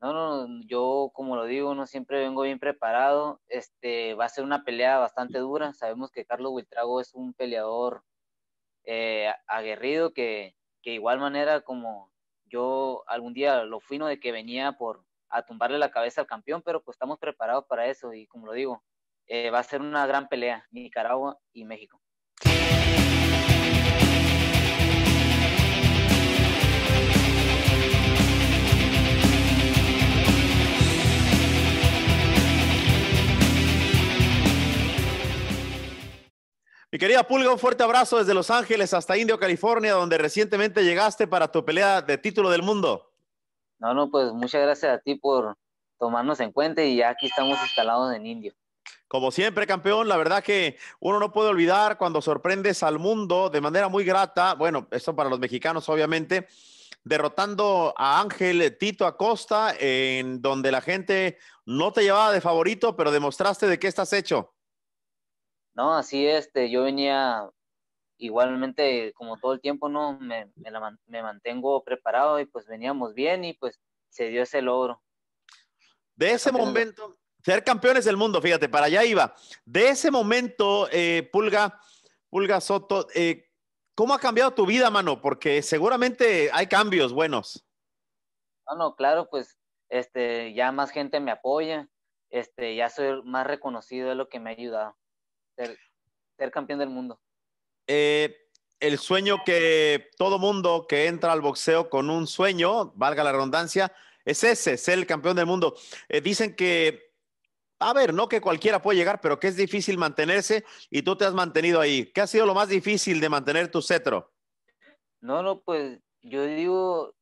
No, no, yo como lo digo, no siempre vengo bien preparado. Este, va a ser una pelea bastante dura. Sabemos que Carlos Wiltrago es un peleador eh, aguerrido que, que igual manera como yo algún día lo fui, ¿no? De que venía por a tumbarle la cabeza al campeón, pero pues estamos preparados para eso y como lo digo, eh, va a ser una gran pelea Nicaragua y México. Mi querida Pulga, un fuerte abrazo desde Los Ángeles hasta Indio, California, donde recientemente llegaste para tu pelea de título del mundo. No, no, pues muchas gracias a ti por tomarnos en cuenta y ya aquí estamos instalados en Indio. Como siempre, campeón, la verdad que uno no puede olvidar cuando sorprendes al mundo de manera muy grata, bueno, esto para los mexicanos obviamente, derrotando a Ángel Tito Acosta, en donde la gente no te llevaba de favorito, pero demostraste de qué estás hecho. No, así este, yo venía igualmente como todo el tiempo, ¿no? Me, mantengo preparado y pues veníamos bien y pues se dio ese logro. De ese momento, ser campeones del mundo, fíjate, para allá iba. De ese momento, eh, Pulga, Pulga Soto, eh, ¿cómo ha cambiado tu vida, mano? Porque seguramente hay cambios buenos. no claro, pues este, ya más gente me apoya, este, ya soy más reconocido, de lo que me ha ayudado ser, campeón del mundo? Eh, el sueño que todo mundo que entra al boxeo con un sueño, valga la redundancia, es ese, ser el campeón del mundo. Eh, dicen que, a ver, no que cualquiera puede llegar, pero que es difícil mantenerse y tú te has mantenido ahí. ¿Qué ha sido lo más difícil de mantener tu cetro? No, no, pues yo digo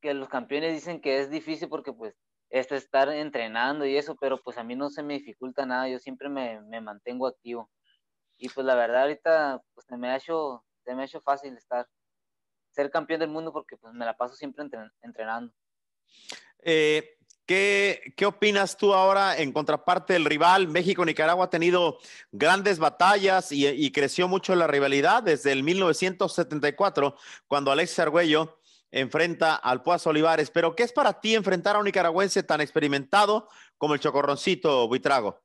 que los campeones dicen que es difícil porque pues es estar entrenando y eso, pero pues a mí no se me dificulta nada, yo siempre me mantengo activo. Y pues la verdad ahorita pues, se, me ha hecho, me ha hecho fácil estar, ser campeón del mundo porque pues me la paso siempre entrenando. Eh, ¿Qué, ¿Qué, opinas tú ahora en contraparte del rival? México-Nicaragua ha tenido grandes batallas y, creció mucho la rivalidad desde el 1974, cuando Alex Argüello enfrenta al Puas Olivares. Pero, ¿qué es para ti enfrentar a un nicaragüense tan experimentado como el Chocorroncito Buitrago?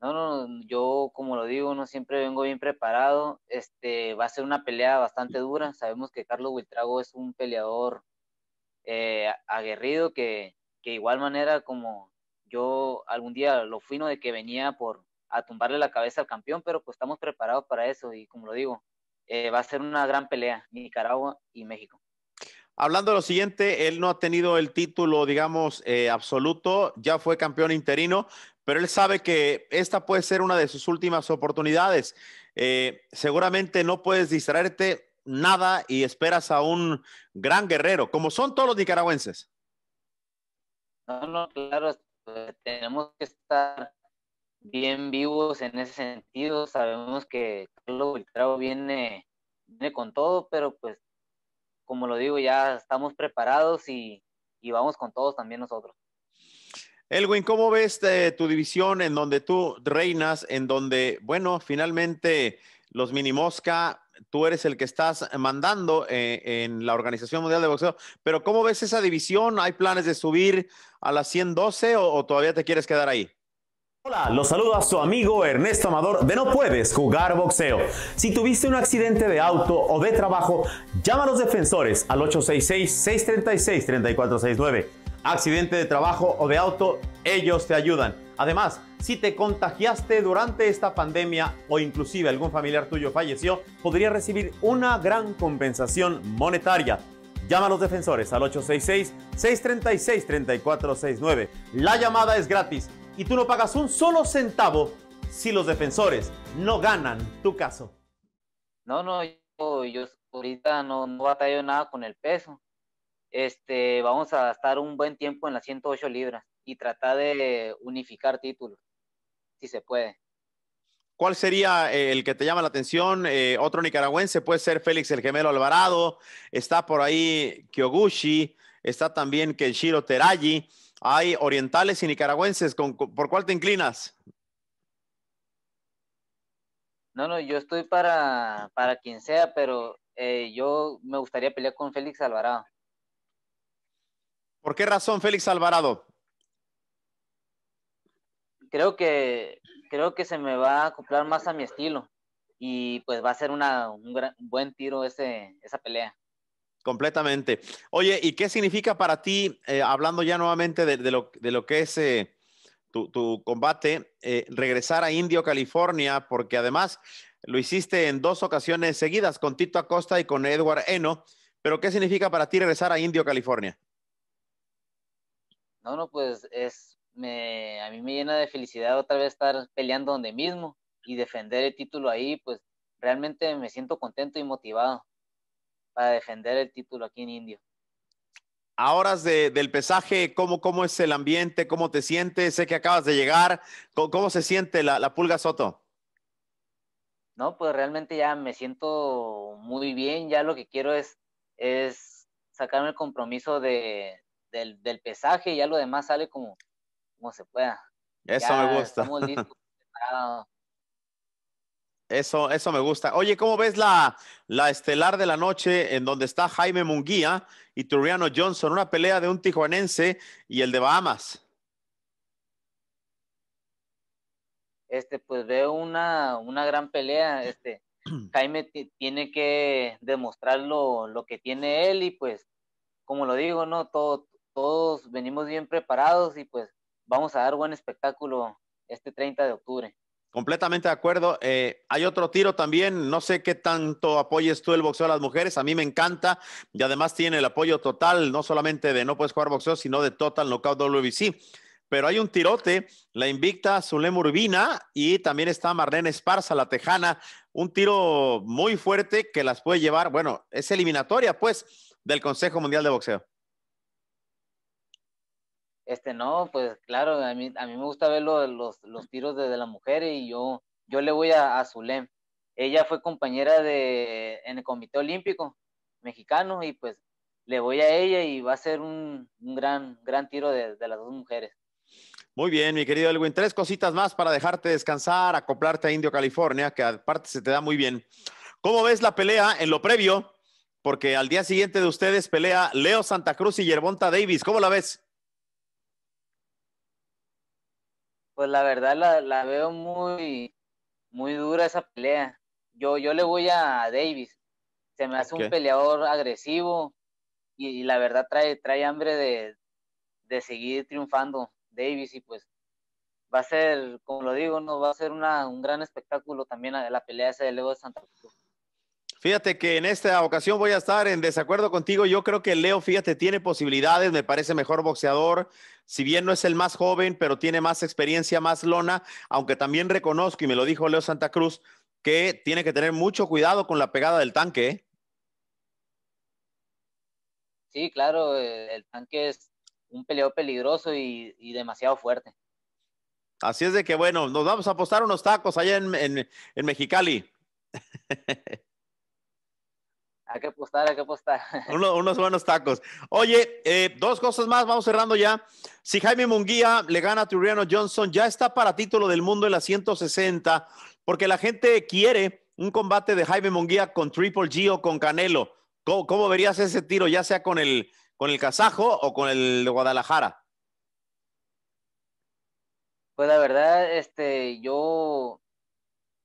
No, no, yo como lo digo, no siempre vengo bien preparado. Este, va a ser una pelea bastante dura. Sabemos que Carlos Wiltrago es un peleador eh, aguerrido que, que igual manera como yo algún día lo fui, ¿no? De que venía por a tumbarle la cabeza al campeón, pero pues estamos preparados para eso y como lo digo, eh, va a ser una gran pelea Nicaragua y México. Hablando de lo siguiente, él no ha tenido el título, digamos, eh, absoluto, ya fue campeón interino, pero él sabe que esta puede ser una de sus últimas oportunidades. Eh, seguramente no puedes distraerte nada y esperas a un gran guerrero, como son todos los nicaragüenses. No, no, claro, eh, tenemos que estar bien vivos en ese sentido. Sabemos que Carlos Viltrao viene, con todo, pero pues, como lo digo, ya estamos preparados y vamos con todos también nosotros. Elwin, ¿cómo ves eh, tu división en donde tú reinas, en donde, bueno, finalmente los mini mosca, tú eres el que estás mandando eh, en la Organización Mundial de Boxeo, pero ¿cómo ves esa división? ¿Hay planes de subir a las 112 o, todavía te quieres quedar ahí? Hola, los a su amigo Ernesto Amador de No Puedes Jugar Boxeo. Si tuviste un accidente de auto o de trabajo, llama a los defensores al 866-636-3469 accidente de trabajo o de auto, ellos te ayudan. Además, si te contagiaste durante esta pandemia o inclusive algún familiar tuyo falleció, podrías recibir una gran compensación monetaria. Llama a los defensores al 866-636-3469. La llamada es gratis y tú no pagas un solo centavo si los defensores no ganan tu caso. No, no, yo, ahorita no, no batallo nada con el peso este, vamos a estar un buen tiempo en las 108 libras y tratar de unificar títulos, si se puede. ¿Cuál sería eh, el que te llama la atención? Eh, otro nicaragüense puede ser Félix el Gemelo Alvarado, está por ahí Kyoguchi, está también Kenshiro Teraji, hay orientales y nicaragüenses, ¿por cuál te inclinas? No, no, yo estoy para, para quien sea, pero eh, yo me gustaría pelear con Félix Alvarado. ¿Por qué razón Félix Alvarado? Creo que, creo que se me va a acoplar más a mi estilo y pues va a ser un, buen tiro esa pelea. Completamente. Oye, ¿y qué significa para ti, eh, hablando ya nuevamente de, lo, de lo, que es eh, tu, combate, eh, regresar a Indio, California? Porque además lo hiciste en dos ocasiones seguidas con Tito Acosta y con Edward Eno. Pero ¿qué significa para ti regresar a Indio, California? No, pues es, a mí me llena de felicidad otra vez estar peleando donde mismo y defender el título ahí, pues realmente me siento contento y motivado para defender el título aquí en Indio. ahora ah, del pesaje, ¿cómo, ¿cómo es el ambiente? ¿Cómo te sientes? Sé que acabas de llegar. ¿Cómo, cómo se siente la, la, Pulga Soto? No, pues realmente ya me siento muy bien. Ya lo que quiero es, es sacarme el compromiso de, del, del pesaje, ya lo demás sale como, como se pueda. Eso me gusta. eso, eso me gusta. Oye, ¿cómo ves la, estelar de la noche en donde está Jaime Munguía y Turriano Johnson? Una pelea de un tijuanense y el de Bahamas. Este, pues veo una, gran pelea. Este, Jaime tiene que demostrar lo, lo, que tiene él y pues, como lo digo, ¿no? Todo, todos venimos bien preparados y pues vamos a dar buen espectáculo este 30 de octubre. Completamente de acuerdo. Eh, hay otro tiro también. No sé qué tanto apoyes tú el boxeo a las mujeres. A mí me encanta y además tiene el apoyo total, no solamente de no puedes jugar boxeo, sino de Total Knockout WBC. Pero hay un tirote, la invicta Zulem Urbina y también está Marlene Esparza, la tejana. Un tiro muy fuerte que las puede llevar, bueno, es eliminatoria pues del Consejo Mundial de Boxeo. Este, no, pues claro, a mí, a mí me gusta ver los, los, tiros de la mujer y yo, yo le voy a, Zulem. Ella fue compañera de, en el Comité Olímpico mexicano y pues le voy a ella y va a ser un, un gran, gran tiro de, de, las dos mujeres. Muy bien, mi querido Elwin. Tres cositas más para dejarte descansar, acoplarte a Indio, California, que aparte se te da muy bien. ¿Cómo ves la pelea en lo previo? Porque al día siguiente de ustedes pelea Leo Santa Cruz y Yerbonta Davis. ¿Cómo la ves? pues la verdad la, la, veo muy, muy dura esa pelea. Yo, yo le voy a Davis. Se me hace un peleador agresivo y, la verdad trae, trae hambre de, seguir triunfando Davis y pues va a ser, como lo digo, no va a ser una, un gran espectáculo también la, pelea esa de Leo de Santa Cruz. Fíjate que en esta ocasión voy a estar en desacuerdo contigo. Yo creo que Leo, fíjate, tiene posibilidades, me parece mejor boxeador. Si bien no es el más joven, pero tiene más experiencia, más lona, aunque también reconozco, y me lo dijo Leo Santa Cruz, que tiene que tener mucho cuidado con la pegada del tanque. ¿eh? Sí, claro, eh, el tanque es un peleo peligroso y, demasiado fuerte. Así es de que, bueno, nos vamos a apostar unos tacos allá en Mexicali. Hay que apostar, hay que apostar. unos buenos tacos. Oye, eh, dos cosas más, vamos cerrando ya. Si Jaime Munguía le gana a Turiano Johnson, ya está para título del mundo en la 160, porque la gente quiere un combate de Jaime Munguía con Triple G o con Canelo. ¿Cómo, verías ese tiro, ya sea con el, con el o con el de Guadalajara? Pues la verdad, este, yo,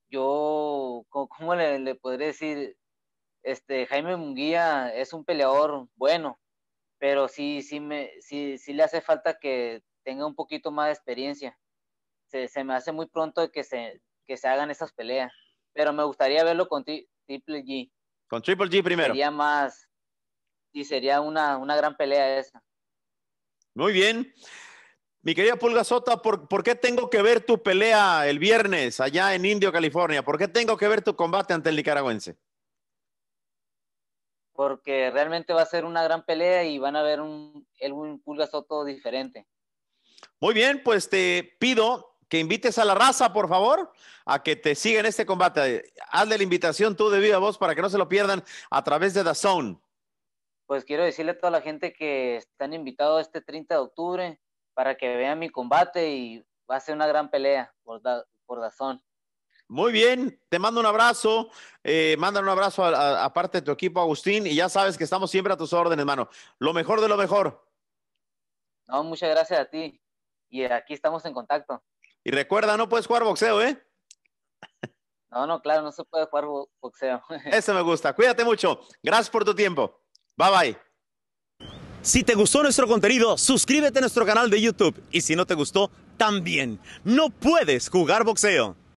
yo, ¿cómo le, le decir? este, Jaime Munguía es un peleador bueno, pero sí, sí, me, le hace falta que tenga un poquito más de experiencia. Se, me hace muy pronto que se, que se hagan esas peleas, pero me gustaría verlo con Triple G. Con Triple G primero. Sería más, y sería una, una gran pelea esa. Muy bien. Mi querida Pulga Sota, ¿por, ¿por, qué tengo que ver tu pelea el viernes allá en Indio, California? ¿Por qué tengo que ver tu combate ante el nicaragüense? porque realmente va a ser una gran pelea y van a ver un Elwin Pulgasoto diferente. Muy bien, pues te pido que invites a la raza, por favor, a que te siga en este combate. Hazle la invitación tú de viva voz para que no se lo pierdan a través de The Zone. Pues quiero decirle a toda la gente que están invitados este 30 de octubre para que vean mi combate y va a ser una gran pelea por, da, por The muy bien, te mando un abrazo, eh, un abrazo a, a parte de tu equipo, Agustín, y ya sabes que estamos siempre a tus órdenes, hermano. Lo mejor de lo mejor. No, muchas gracias a ti. Y aquí estamos en contacto. Y recuerda, no puedes jugar boxeo, ¿eh? No, no, claro, no se puede jugar boxeo. Eso me gusta. Cuídate mucho. Gracias por tu tiempo. Bye bye. Si te gustó nuestro contenido, suscríbete a nuestro canal de YouTube. Y si no te gustó, también. No puedes jugar boxeo.